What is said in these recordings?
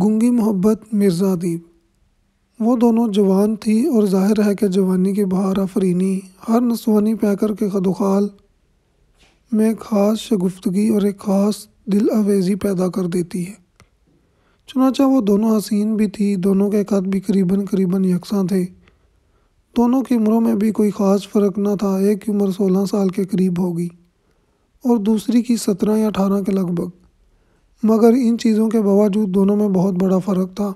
गुंगी मोहब्बत मिर्ज़ा अदीब वो दोनों जवान थी और जाहिर है कि जवानी की बहार आफरीनी हर नसवानी पैकर के खदोखाल में ख़ास शगुफ्तगी और एक ख़ास दिल आवेज़ी पैदा कर देती है चुनाचा वो दोनों हसीन भी थी दोनों के कद भी करीबन करीबन यकसा थे दोनों की उम्रों में भी कोई ख़ास फ़र्क ना था एक की उम्र सोलह साल के करीब होगी और दूसरी की सत्रह या अठारह के लगभग मगर इन चीज़ों के बावजूद दोनों में बहुत बड़ा फ़र्क था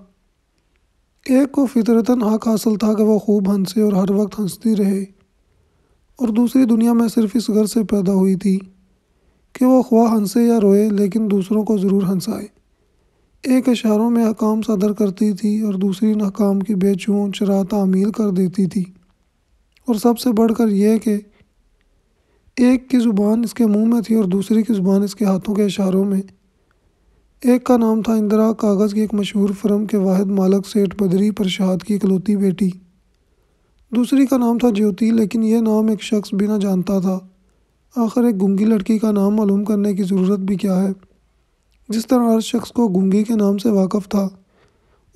एक को फितरतन हक हासिल था कि वह खूब हंसे और हर वक्त हंसती रहे और दूसरी दुनिया में सिर्फ इस घर से पैदा हुई थी कि वह ख्वा हंसे या रोए लेकिन दूसरों को ज़रूर हंसाए एक इशारों में हकाम सदर करती थी और दूसरी नाकाम की बेचूँ चरा तमील कर देती थी और सबसे बढ़कर यह कि एक की ज़ुबान इसके मुंह में थी और दूसरी की ज़ुबान इसके हाथों के इशारों में एक का नाम था इंदिरा कागज़ की एक मशहूर फर्म के वाहिद मालक सेठ बदरी प्रसाद की इकलौती बेटी दूसरी का नाम था ज्योति लेकिन यह नाम एक शख्स भी ना जानता था आखिर एक गुंगी लड़की का नाम मालूम करने की ज़रूरत भी क्या है जिस तरह हर शख्स को गुंगी के नाम से वाकफ़ था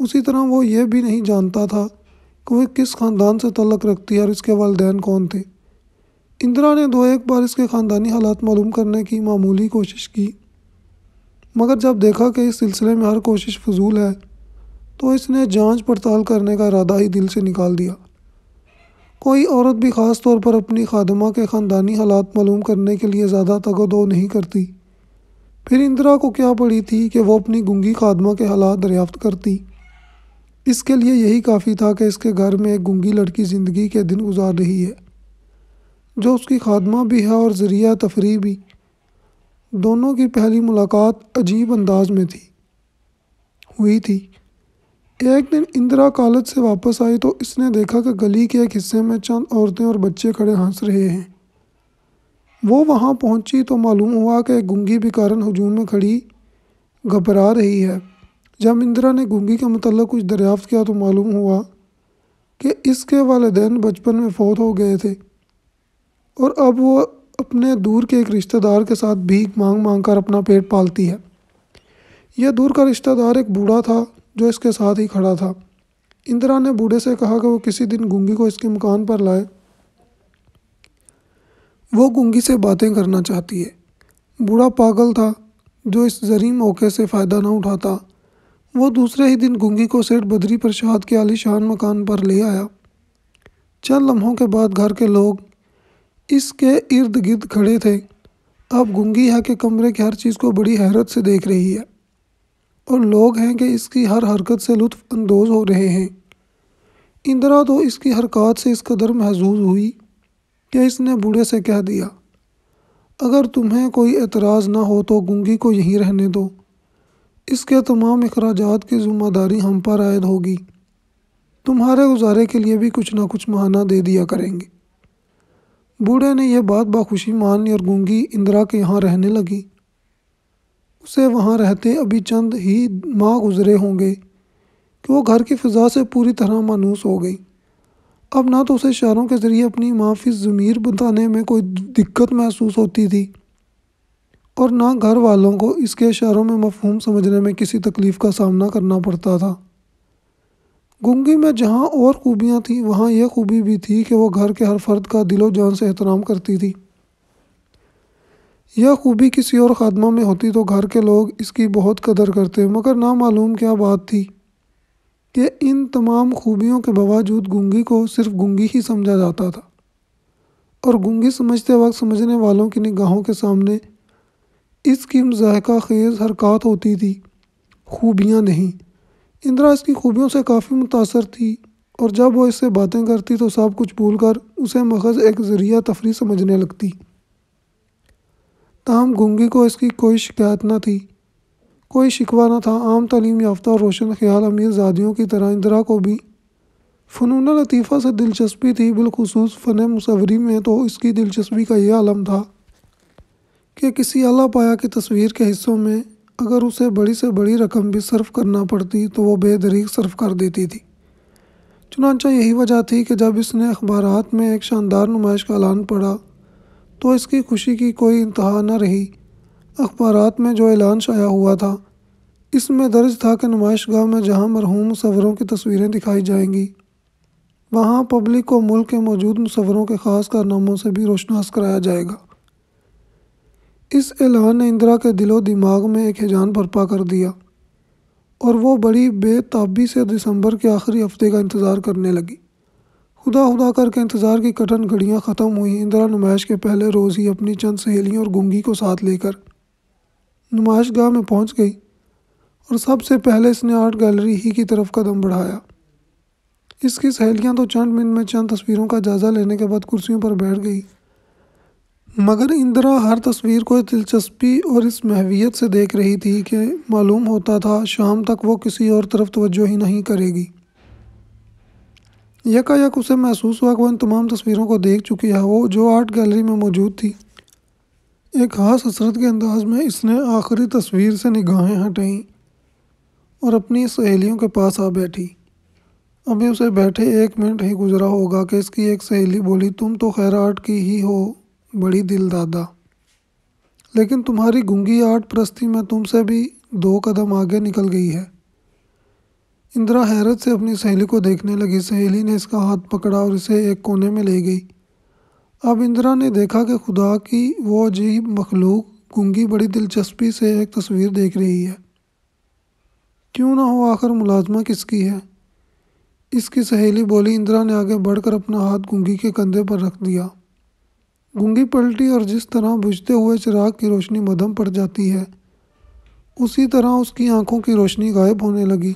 उसी तरह वो ये भी नहीं जानता था कि वह किस ख़ानदान से तलक रखती है और इसके वालदेन कौन थे इंदिरा ने दो एक बार इसके ख़ानदानी हालात मालूम करने की मामूली कोशिश की मगर जब देखा कि इस सिलसिले में हर कोशिश फजूल है तो इसने जांच पड़ताल करने का इरादा ही दिल से निकाल दिया कोई औरत भी ख़ास तौर पर अपनी खादमा के ख़ानदानी हालात मालूम करने के लिए ज़्यादा तगदो नहीं करती फिर इंदिरा को क्या पड़ी थी कि वो अपनी गुंगी खादमा के हालात दरियाफ्त करती इसके लिए यही काफ़ी था कि इसके घर में एक गुंगी लड़की ज़िंदगी के दिन गुजार रही है जो उसकी खादमा भी है और ज़रिया तफरी भी दोनों की पहली मुलाकात अजीब अंदाज में थी हुई थी एक दिन इंदिरा कॉलेज से वापस आई तो इसने देखा कि गली के एक हिस्से में चंद औरतें और बच्चे खड़े हंस रहे हैं वो वहाँ पहुँची तो मालूम हुआ कि गुंगी भी कारण हजूम में खड़ी घबरा रही है जब इंदिरा ने गुंगी के मतलब कुछ दरियाफ्त किया तो मालूम हुआ कि इसके वालदेन बचपन में फ़ौत हो गए थे और अब वो अपने दूर के एक रिश्तेदार के साथ भीख मांग मांग कर अपना पेट पालती है यह दूर का रिश्तेदार एक बूढ़ा था जो इसके साथ ही खड़ा था इंदिरा ने बूढ़े से कहा कि वो किसी दिन गुंगी को इसके मकान पर लाए वो गुंगी से बातें करना चाहती है बूढ़ा पागल था जो इस जरी मौके से फ़ायदा ना उठाता वो दूसरे ही दिन गुंगी को सेठ बद्री प्रसाद के आलिशान मकान पर ले आया चंद लम्हों के बाद घर के लोग इसके इर्द गिर्द खड़े थे अब गुंगी है कि कमरे की हर चीज़ को बड़ी हैरत से देख रही है और लोग हैं कि इसकी हर हरकत से लुत्फ़ अंदोज हो रहे हैं इंदिरा तो इसकी हरकत से इस कदर महजूज हुई कि इसने बूढ़े से कह दिया अगर तुम्हें कोई एतराज़ ना हो तो गुंगी को यहीं रहने दो इसके तमाम अखराज की ज़िम्मेदारी हम पर आयद होगी तुम्हारे गुजारे के लिए भी कुछ ना कुछ महाना दे दिया करेंगे बूढ़े ने यह बात बाखुशी मान ली और गूंगी इंदिरा के यहाँ रहने लगी उसे वहाँ रहते अभी चंद ही माँ गुजरे होंगे कि वो घर की फ़िज़ा से पूरी तरह मानूस हो गई अब ना तो उसे शहरों के ज़रिए अपनी माँ फिर ज़मीर बताने में कोई दिक्कत महसूस होती थी और ना घर वालों को इसके शहरों में मफहूम समझने में किसी तकलीफ़ का सामना करना पड़ता था गुंगी में जहाँ और खूबियाँ थीं वहाँ यह खूबी भी थी कि वह घर के हर फर्द का दिलो जान से एहतराम करती थी यह खूबी किसी और खादमा में होती तो घर के लोग इसकी बहुत कदर करते मगर ना मालूम क्या बात थी कि इन तमाम खूबियों के बावजूद गुंगी को सिर्फ गुंगी ही समझा जाता था और गुंगी समझते वक्त समझने वालों की निगाहों के सामने इसकी मजाक खेज़ हरकत होती थी खूबियाँ नहीं इंदिरा इसकी खूबियों से काफ़ी मुतासर थी और जब वो इससे बातें करती तो सब कुछ भूल कर उसे महज एक ज़रिया तफरी समझने लगती ताहम गुंगी को इसकी कोई शिकायत ना थी कोई शिकवा ना था आम तलीम याफ्ता और रोशन ख्याल अमीर जादियों की तरह इंदिरा को भी फ़नून लतीफ़ा से दिलचस्पी थी बिलखसूस फ़न मसवरी में तो इसकी दिलचस्पी का यह आलम था कि किसी अला पाया की तस्वीर के हिस्सों में अगर उसे बड़ी से बड़ी रकम भी सर्फ करना पड़ती तो वह बेदरीक सर्फ़ कर देती थी चुनाचा यही वजह थी कि जब इसने अखबार में एक शानदार नुमाइश का ऐलान पढ़ा तो इसकी खुशी की कोई इंतहा न रही अखबार में जो ऐलान शाया हुआ था इसमें दर्ज था कि नुमाइश गाह में जहाँ मरहूम मुसवरों की तस्वीरें दिखाई जाएंगी वहाँ पब्लिक को मुल्क के मौजूद मुसवरों के ख़ास कारनामों से भी रोशनास कराया जाएगा इस ऐलान ने इंदिरा के दिलो दिमाग में एक हिजान बर्पा कर दिया और वो बड़ी बेताबी से दिसंबर के आखिरी हफ्ते का इंतज़ार करने लगी खुदा खुदा करके इंतज़ार की कठन घड़ियाँ ख़त्म हुई इंदिरा नुमाइश के पहले रोज़ ही अपनी चंद सहेलियों और गुंगी को साथ लेकर नुमाइश गाह में पहुँच गई और सबसे पहले इसने आर्ट गैलरी ही की तरफ कदम बढ़ाया इसकी सहेलियाँ तो चंद मिनट में चंद तस्वीरों का जायज़ा लेने के बाद कुर्सियों पर बैठ गई मगर इंदिरा हर तस्वीर को दिलचस्पी और इस महवियत से देख रही थी कि मालूम होता था शाम तक वो किसी और तरफ तवज्जो ही नहीं करेगी यकायक उसे महसूस हुआ कि वह इन तमाम तस्वीरों को देख चुकी है वो जो आर्ट गैलरी में मौजूद थी एक खास हसरत के अंदाज में इसने आखिरी तस्वीर से निगाहें हटाईं और अपनी सहेलियों के पास आ बैठी अभी उसे बैठे एक मिनट ही गुजरा होगा कि इसकी एक सहेली बोली तुम तो खैर आर्ट की ही हो बड़ी दिल दादा लेकिन तुम्हारी गुंगी आर्ट प्रस्ती में तुमसे भी दो कदम आगे निकल गई है इंदिरा हैरत से अपनी सहेली को देखने लगी सहेली ने इसका हाथ पकड़ा और इसे एक कोने में ले गई अब इंदिरा ने देखा कि खुदा की वो अजीब मखलूक गुंगी बड़ी दिलचस्पी से एक तस्वीर देख रही है क्यों ना हो आखिर मुलाजमा किसकी है इसकी सहेली बोली इंदिरा ने आगे बढ़कर अपना हाथ गुंगी के कंधे पर रख दिया गुंगी पलटी और जिस तरह बुझते हुए चिराग की रोशनी मदम पड़ जाती है उसी तरह उसकी आंखों की रोशनी गायब होने लगी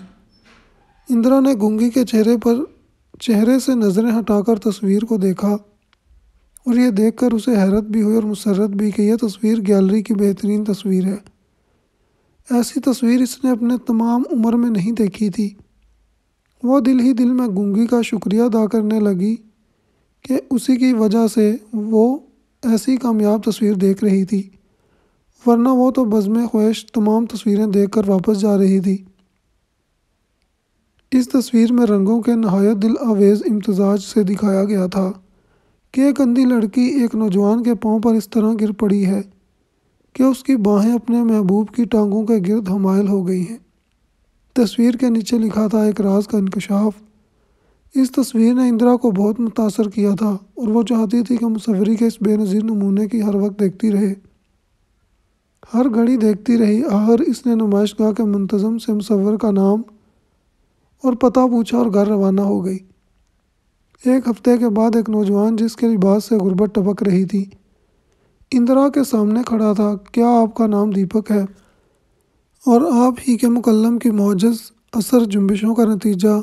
इंदिरा ने गुंगी के चेहरे पर चेहरे से नज़रें हटाकर तस्वीर को देखा और यह देखकर उसे हैरत भी हुई और मुसरत भी कि यह तस्वीर गैलरी की बेहतरीन तस्वीर है ऐसी तस्वीर इसने अपने तमाम उम्र में नहीं देखी थी वह दिल ही दिल में गुंगी का शुक्रिया अदा करने लगी कि उसी की वजह से वो ऐसी कामयाब तस्वीर देख रही थी वरना वो तो बज़म ख्वाहिश तमाम तस्वीरें देख कर वापस जा रही थी इस तस्वीर में रंगों के नहायत दिल आवेज़ इम्तजाज से दिखाया गया था कि एक अंधी लड़की एक नौजवान के पाँव पर इस तरह गिर पड़ी है कि उसकी बाहें अपने महबूब की टांगों के गिरद हमायल हो गई हैं तस्वीर के नीचे लिखा था एक राज का इंकशाफ इस तस्वीर ने इंदिरा को बहुत मुतासर किया था और वो चाहती थी कि मुसवरी के इस बेनज़ीर नमूने की हर वक्त देखती रहे हर घड़ी देखती रही आहर इसने नुमाइश गाह के मुंतज़म से मुसवर का नाम और पता पूछा और घर रवाना हो गई एक हफ्ते के बाद एक नौजवान जिसके लिबास से गुर्बत टपक रही थी इंदिरा के सामने खड़ा था क्या आपका नाम दीपक है और आप ही के मुकलम की मौजस असर जुम्बिशों का नतीजा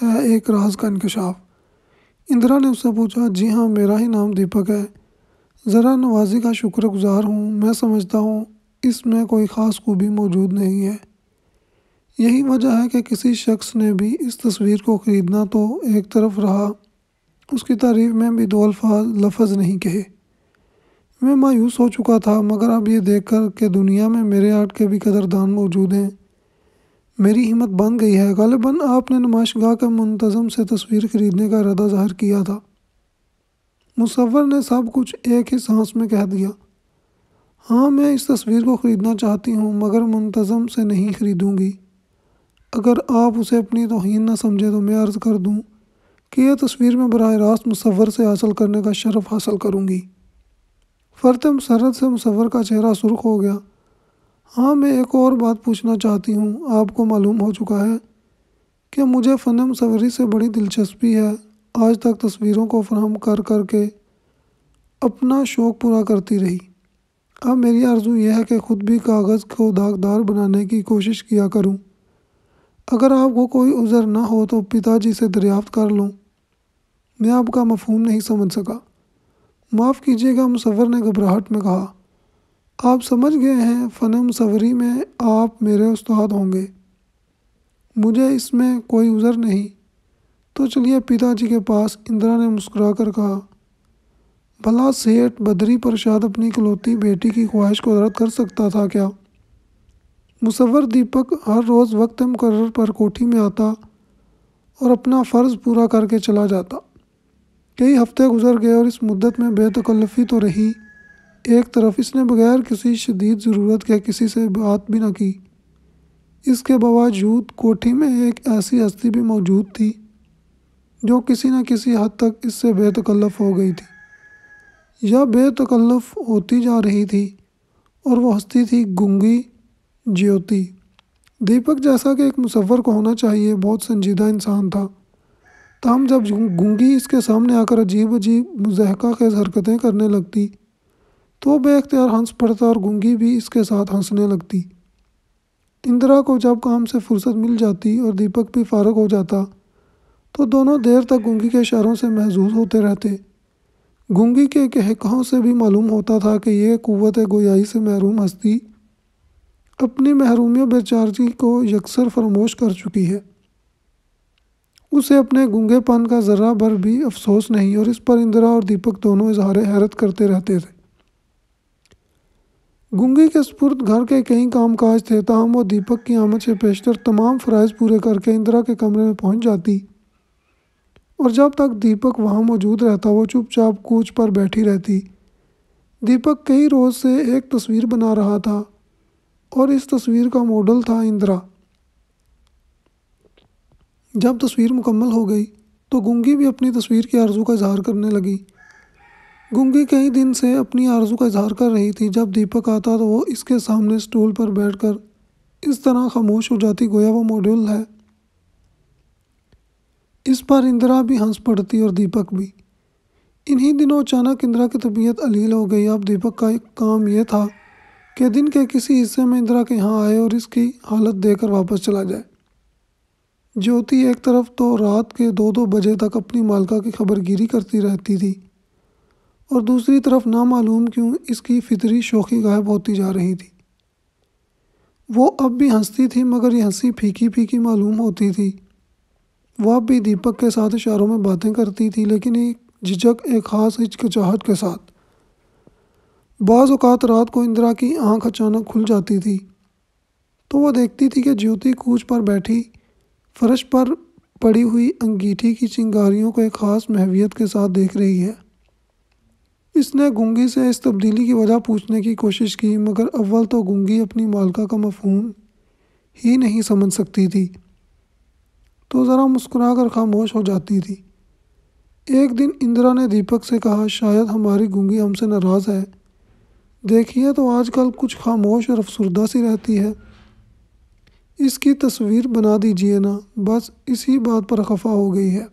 है एक राज का इंकशाफ इंदिरा ने उससे पूछा जी हाँ मेरा ही नाम दीपक है ज़रा नवाजी का शुक्रगुजार हूँ मैं समझता हूँ इसमें कोई ख़ास खूबी मौजूद नहीं है यही वजह है कि किसी शख्स ने भी इस तस्वीर को ख़रीदना तो एक तरफ रहा उसकी तारीफ में भी दो अल्फाज लफज नहीं कहे मैं मायूस हो चुका था मगर अब ये देख कर कि दुनिया में मेरे आर्ट के भी कदरदान मौजूद हैं मेरी हिम्मत बन गई है गालिबा आपने नमाश गाह का मुंतज़म से तस्वीर खरीदने का इरादा ज़ाहिर किया था मुसवर ने सब कुछ एक ही सांस में कह दिया हाँ मैं इस तस्वीर को ख़रीदना चाहती हूँ मगर मुंतज़म से नहीं ख़रीदूँगी अगर आप उसे अपनी तोहन ना समझें तो मैं अर्ज़ कर दूँ कि यह तस्वीर मैं बरह रास्त मुसवर से हासिल करने का शरफ़ हासिल करूँगी फ़र्त मसरत से मुसवर का चेहरा सुर्ख हो गया हाँ मैं एक और बात पूछना चाहती हूँ आपको मालूम हो चुका है कि मुझे फ़न सवरी से बड़ी दिलचस्पी है आज तक तस्वीरों को फ्राहम कर कर के अपना शौक़ पूरा करती रही अब मेरी आरजू यह है कि ख़ुद भी कागज़ को दागदार बनाने की कोशिश किया करूं। अगर आपको कोई उज़र ना हो तो पिताजी से दरियाफ़्त कर लूं। मैं आपका मफहम नहीं समझ सका माफ़ कीजिएगा मुसवर ने घबराहट में कहा आप समझ गए हैं फ़नम सवरी में आप मेरे उस्ताद होंगे मुझे इसमें कोई उज़र नहीं तो चलिए पिताजी के पास इंदिरा ने मुस्कुरा कर कहा भला सेठ बदरी प्रसाद अपनी इकलौती बेटी की ख्वाहिश को रद्द कर सकता था क्या मुसवर दीपक हर रोज़ वक्त मुकर पर कोठी में आता और अपना फ़र्ज़ पूरा करके चला जाता कई हफ्ते गुजर गए और इस मुद्दत में बेतकल्फ़ी तो रही एक तरफ इसने बगैर किसी शदीद ज़रूरत के किसी से बात भी ना की इसके बावजूद कोठी में एक ऐसी हस्ती भी मौजूद थी जो किसी न किसी हद तक इससे बेतकल्लफ हो गई थी यह बेतकल्लफ होती जा रही थी और वह हस्ती थी गुंगी ज्योति दीपक जैसा कि एक मुसफ़र को होना चाहिए बहुत संजीदा इंसान था तहम जब गुंगी इसके सामने आकर अजीब अजीब मुजहका खेज हरकतें करने लगती तो बेख्तियार हंस पड़ता और गुंगी भी इसके साथ हंसने लगती इंदिरा को जब काम से फुर्सत मिल जाती और दीपक भी फारग हो जाता तो दोनों देर तक गुंगी के इशारों से महजूज होते रहते गुंगी के कहकहों से भी मालूम होता था कि यह क़ुत गोयाई से महरूम हस्ती अपनी महरूमी बेचारजी को यकसर फरमोश कर चुकी है उसे अपने गूंगेपन का ज़र्रा भर भी अफसोस नहीं और इस पर इंदिरा और दीपक दोनों इजहार हैरत करते रहते थे गुंगी के सुपुर्द घर के कई काम काज थे तहम वो दीपक की आमद से पेशतर तमाम फ़राइज पूरे करके इंदिरा के कमरे में पहुंच जाती और जब तक दीपक वहाँ मौजूद रहता वो चुपचाप कूच पर बैठी रहती दीपक कई रोज़ से एक तस्वीर बना रहा था और इस तस्वीर का मॉडल था इंदिरा जब तस्वीर मुकम्मल हो गई तो गुंगी भी अपनी तस्वीर की आरजू का इजहार करने लगी गुंगी कई दिन से अपनी आरजू का इजहार कर रही थी जब दीपक आता तो वो इसके सामने स्टूल पर बैठकर इस तरह खामोश हो जाती गोया वो मॉड्यूल है इस पर इंदिरा भी हंस पड़ती और दीपक भी इन्हीं दिनों अचानक इंदिरा की तबीयत अलील हो गई अब दीपक का एक काम यह था कि दिन के किसी हिस्से में इंदिरा के यहाँ आए और इसकी हालत देकर वापस चला जाए ज्योति एक तरफ तो रात के दो दो बजे तक अपनी मालका की खबरगिरी करती रहती थी और दूसरी तरफ नामालूम क्यों इसकी फितरी शोखी गायब होती जा रही थी वो अब भी हंसती थी मगर ये हंसी फीकी फीकी मालूम होती थी वह अब भी दीपक के साथ इशारों में बातें करती थी लेकिन एक झिझक एक ख़ास हिचकचाहट के साथ बाज़ अवत रात को इंदिरा की आंख अचानक खुल जाती थी तो वह देखती थी कि ज्योति कूच पर बैठी फर्श पर पड़ी हुई अंगीठी की चिंगारियों को एक ख़ास महवियत के साथ देख रही है इसने गुंगी से इस तब्दीली की वजह पूछने की कोशिश की मगर अव्वल तो गुंगी अपनी मालका का मफहूम ही नहीं समझ सकती थी तो ज़रा मुस्कुरा कर खामोश हो जाती थी एक दिन इंदिरा ने दीपक से कहा शायद हमारी गुंगी हमसे नाराज़ है देखिए तो आजकल कुछ खामोश और अफसरदा सी रहती है इसकी तस्वीर बना दीजिए ना बस इसी बात पर खफा हो गई है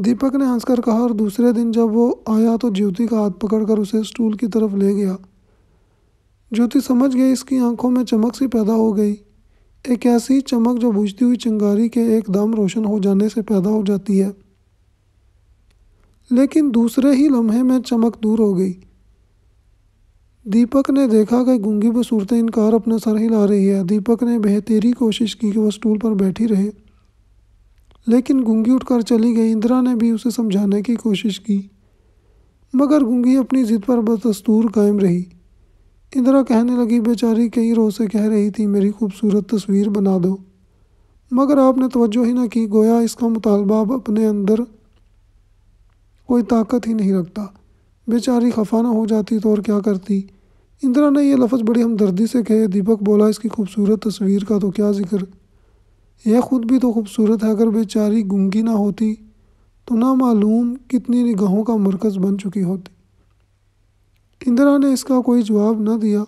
दीपक ने हंसकर कहा और दूसरे दिन जब वो आया तो ज्योति का हाथ पकड़कर उसे स्टूल की तरफ ले गया ज्योति समझ गई इसकी आंखों में चमक सी पैदा हो गई एक ऐसी चमक जो बुझती हुई चिंगारी के एक दम रोशन हो जाने से पैदा हो जाती है लेकिन दूसरे ही लम्हे में चमक दूर हो गई दीपक ने देखा कि गुंगी बसूरतें इनकार अपना सर हिला रही है दीपक ने बेहतरी कोशिश की कि वह स्टूल पर बैठी रहे लेकिन गुंगी उठकर चली गई इंदिरा ने भी उसे समझाने की कोशिश की मगर गुंगी अपनी जिद पर बदस्तूर कायम रही इंदिरा कहने लगी बेचारी कई रोज से कह रही थी मेरी खूबसूरत तस्वीर बना दो मगर आपने तवज्जो ही ना की गोया इसका मुतालबा अब अपने अंदर कोई ताकत ही नहीं रखता बेचारी खफा ना हो जाती तो और क्या करती इंदिरा ने यह लफ्ज़ बड़ी हमदर्दी से कहे दीपक बोला इसकी खूबसूरत तस्वीर का तो क्या जिक्र यह खुद भी तो खूबसूरत है अगर बेचारी गुंगी ना होती तो ना मालूम कितनी निगाहों का मरकज़ बन चुकी होती इंदिरा ने इसका कोई जवाब न दिया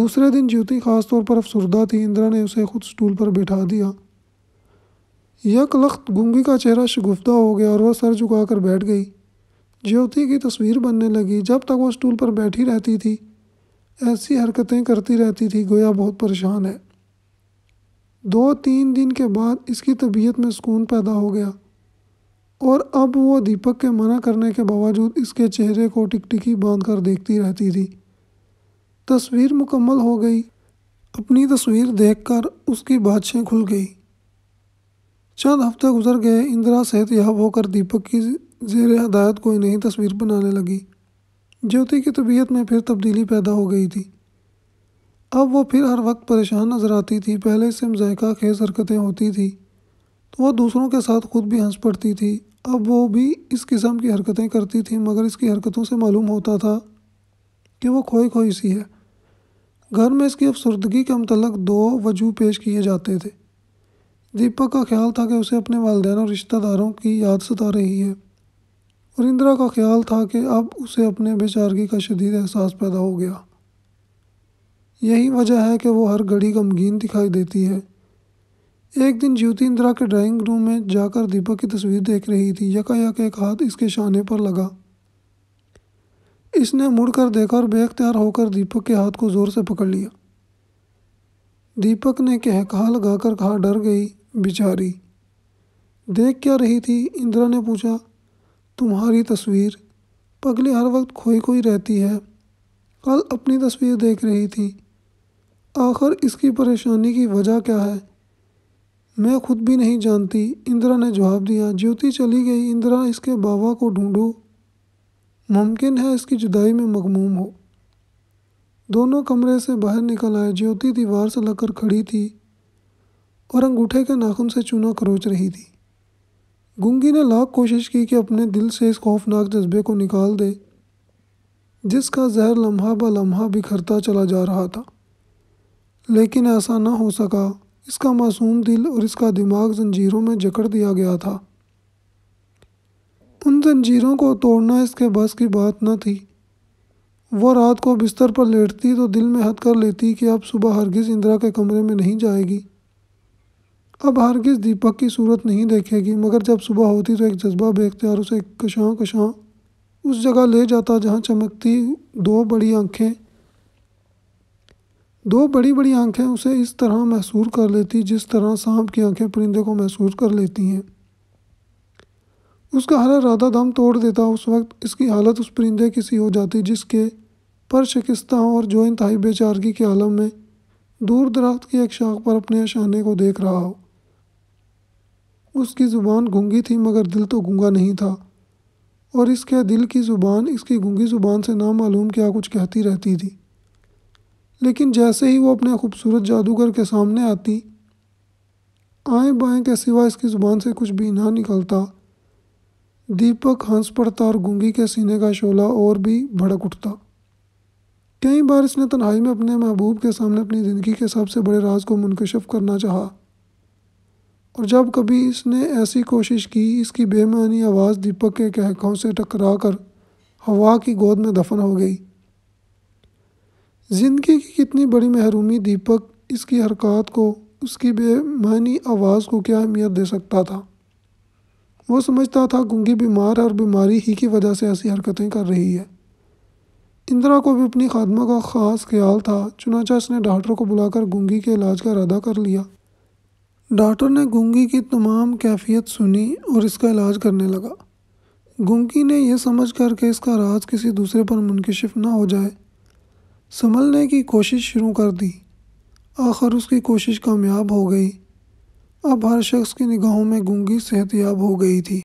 दूसरे दिन ज्योति खास तौर पर अफसरदा थी इंदिरा ने उसे खुद स्टूल पर बैठा दिया यक लख्त गुंगी का चेहरा शगुफ्ता हो गया और वह सर झुकाकर बैठ गई ज्योति की तस्वीर बनने लगी जब तक वह स्टूल पर बैठी रहती थी ऐसी हरकतें करती रहती थी गोया बहुत परेशान है दो तीन दिन के बाद इसकी तबीयत में सुकून पैदा हो गया और अब वो दीपक के मना करने के बावजूद इसके चेहरे को टिकटिकी बांध कर देखती रहती थी तस्वीर मुकम्मल हो गई अपनी तस्वीर देखकर उसकी बादशें खुल गई चंद हफ्ते गुजर गए इंदिरा सेहत याब होकर दीपक की जेर हदायत कोई नई तस्वीर बनाने लगी ज्योति की तबीयत में फिर तब्दीली पैदा हो गई थी अब वो फिर हर वक्त परेशान नजर आती थी पहले से जायका खेज हरकतें होती थी तो वह दूसरों के साथ खुद भी हंस पड़ती थी अब वो भी इस किस्म की हरकतें करती थी मगर इसकी हरकतों से मालूम होता था कि वो खोई खोई सी है घर में इसकी अफसरदगी के मतलब दो वजूह पेश किए जाते थे दीपक का ख्याल था कि उसे अपने वालदेन और रिश्तेदारों की याद सता रही है और इंदिरा का ख्याल था कि अब उसे अपने बेचारगी का शदीद एहसास पैदा हो गया यही वजह है कि वो हर घड़ी गमगीन दिखाई देती है एक दिन ज्योति इंदिरा के ड्राइंग रूम में जाकर दीपक की तस्वीर देख रही थी यकायक एक हाथ इसके शाने पर लगा इसने मुड़कर देखा और बेख्तियार होकर दीपक के हाथ को ज़ोर से पकड़ लिया दीपक ने कहकहा लगाकर कहा डर गई बेचारी देख क्या रही थी इंदिरा ने पूछा तुम्हारी तस्वीर पगली हर वक्त खोई खोई रहती है कल अपनी तस्वीर देख रही थी आखिर इसकी परेशानी की वजह क्या है मैं खुद भी नहीं जानती इंदिरा ने जवाब दिया ज्योति चली गई इंदिरा इसके बाबा को ढूंढो मुमकिन है इसकी जुदाई में मगमूम हो दोनों कमरे से बाहर निकल आए ज्योति दीवार से लगकर खड़ी थी और अंगूठे के नाखून से चूना खरोच रही थी गुंगी ने लाख कोशिश की कि अपने दिल से इस खौफनाक जज्बे को निकाल दे जिसका जहर लम्हा ब लम्हा बिखरता चला जा रहा था लेकिन ऐसा ना हो सका इसका मासूम दिल और इसका दिमाग जंजीरों में जकड़ दिया गया था उन जंजीरों को तोड़ना इसके बस की बात न थी वो रात को बिस्तर पर लेटती तो दिल में हद कर लेती कि अब सुबह हरगिज़ इंदिरा के कमरे में नहीं जाएगी अब हरगिज़ दीपक की सूरत नहीं देखेगी मगर जब सुबह होती तो एक जज्बा बेख्तियार उसे कशां कशां उस जगह ले जाता जहाँ चमकती दो बड़ी आंखें दो बड़ी बड़ी आंखें उसे इस तरह महसूर कर लेती जिस तरह सांप की आंखें परिंदे को महसूस कर लेती हैं उसका हर इरादा दम तोड़ देता उस वक्त इसकी हालत उस परिंदे की सी हो जाती जिसके पर शिकस्ता और जो इंतहाई बेचारगी के आलम में दूर दरख्त की एक शाख पर अपने अशाने को देख रहा हो उसकी ज़ुबान गूंगी थी मगर दिल तो गूंगा नहीं था और इसके दिल की ज़ुबान इसकी गूंगी ज़ुबान से नामालूम क्या कुछ कहती रहती थी लेकिन जैसे ही वो अपने खूबसूरत जादूगर के सामने आती आए बाएं के सिवा इसकी ज़ुबान से कुछ भी ना निकलता दीपक हंस पड़ता और गुंगी के सीने का शोला और भी भड़क उठता कई बार इसने तन्हाई में अपने महबूब के सामने अपनी ज़िंदगी के सबसे बड़े राज को मुनकशफ करना चाहा और जब कभी इसने ऐसी कोशिश की इसकी बेमानी आवाज़ दीपक के कहकों से टकरा कर हवा की गोद में दफन हो गई ज़िंदगी की कितनी बड़ी महरूमी दीपक इसकी हरकत को उसकी बेमानी आवाज़ को क्या अहमियत दे सकता था वो समझता था गुंगी बीमार है और बीमारी ही की वजह से ऐसी हरकतें कर रही है इंदिरा को भी अपनी खादमा का ख़ास ख्याल था चुनाचा इसने डॉक्टर को बुलाकर गुंगी के इलाज का इरादा कर लिया डॉक्टर ने गुंगी की तमाम कैफियत सुनी और इसका इलाज करने लगा गुंगी ने यह समझ कर इसका राज किसी दूसरे पर मुनकशिफ ना हो जाए संभलने की कोशिश शुरू कर दी आखिर उसकी कोशिश कामयाब हो गई अब हर शख्स की निगाहों में गूंगी सेहतयाब हो गई थी